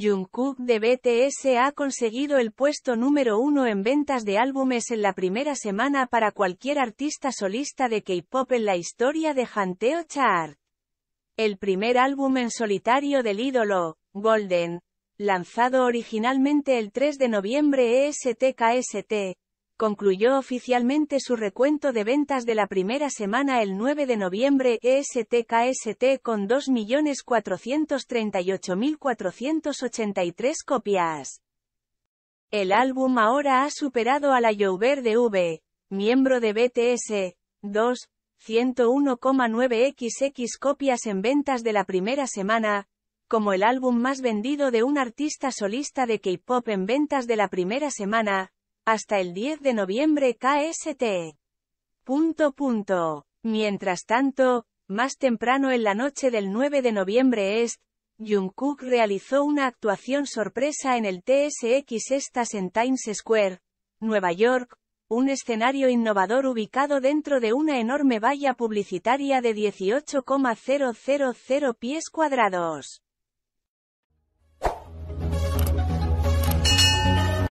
Jungkook de BTS ha conseguido el puesto número uno en ventas de álbumes en la primera semana para cualquier artista solista de K-pop en la historia de Hanteo Chart. El primer álbum en solitario del ídolo, Golden, lanzado originalmente el 3 de noviembre ESTKST, concluyó oficialmente su recuento de ventas de la primera semana el 9 de noviembre ESTKST con 2.438.483 copias. El álbum ahora ha superado a la de V, miembro de BTS, 2, 101,9xx copias en ventas de la primera semana, como el álbum más vendido de un artista solista de K-pop en ventas de la primera semana, hasta el 10 de noviembre KST. E. Punto punto. Mientras tanto, más temprano en la noche del 9 de noviembre est, Jungkook realizó una actuación sorpresa en el TSX Estas en Times Square, Nueva York, un escenario innovador ubicado dentro de una enorme valla publicitaria de 18,000 pies cuadrados.